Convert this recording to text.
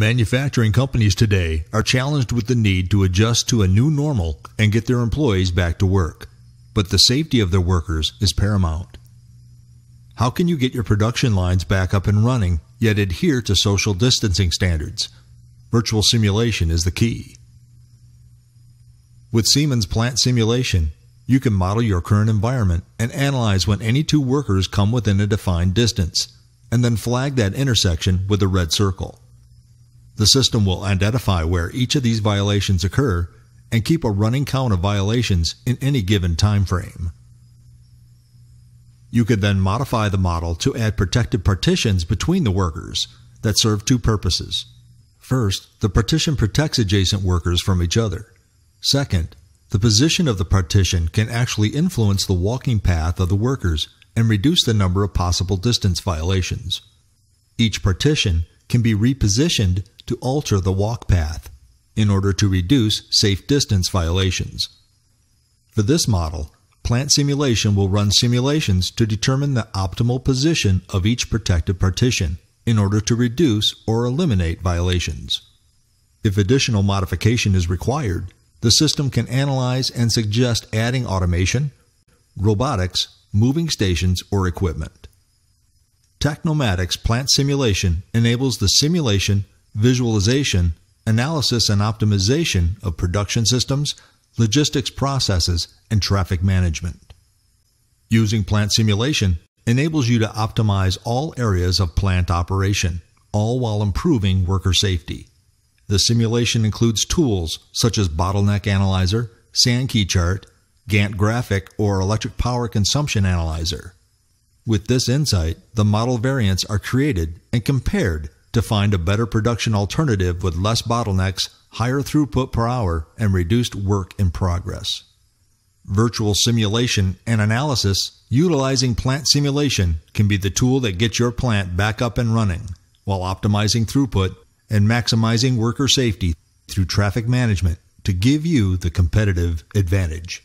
Manufacturing companies today are challenged with the need to adjust to a new normal and get their employees back to work, but the safety of their workers is paramount. How can you get your production lines back up and running, yet adhere to social distancing standards? Virtual simulation is the key. With Siemens Plant Simulation, you can model your current environment and analyze when any two workers come within a defined distance, and then flag that intersection with a red circle. The system will identify where each of these violations occur and keep a running count of violations in any given time frame. You could then modify the model to add protected partitions between the workers that serve two purposes. First, the partition protects adjacent workers from each other. Second, the position of the partition can actually influence the walking path of the workers and reduce the number of possible distance violations. Each partition can be repositioned to alter the walk path in order to reduce safe distance violations. For this model, plant simulation will run simulations to determine the optimal position of each protected partition in order to reduce or eliminate violations. If additional modification is required, the system can analyze and suggest adding automation, robotics, moving stations, or equipment. Technomatics plant simulation enables the simulation visualization, analysis and optimization of production systems, logistics processes, and traffic management. Using plant simulation enables you to optimize all areas of plant operation, all while improving worker safety. The simulation includes tools such as bottleneck analyzer, Sankey chart, Gantt graphic, or electric power consumption analyzer. With this insight, the model variants are created and compared to find a better production alternative with less bottlenecks, higher throughput per hour, and reduced work in progress. Virtual simulation and analysis utilizing plant simulation can be the tool that gets your plant back up and running while optimizing throughput and maximizing worker safety through traffic management to give you the competitive advantage.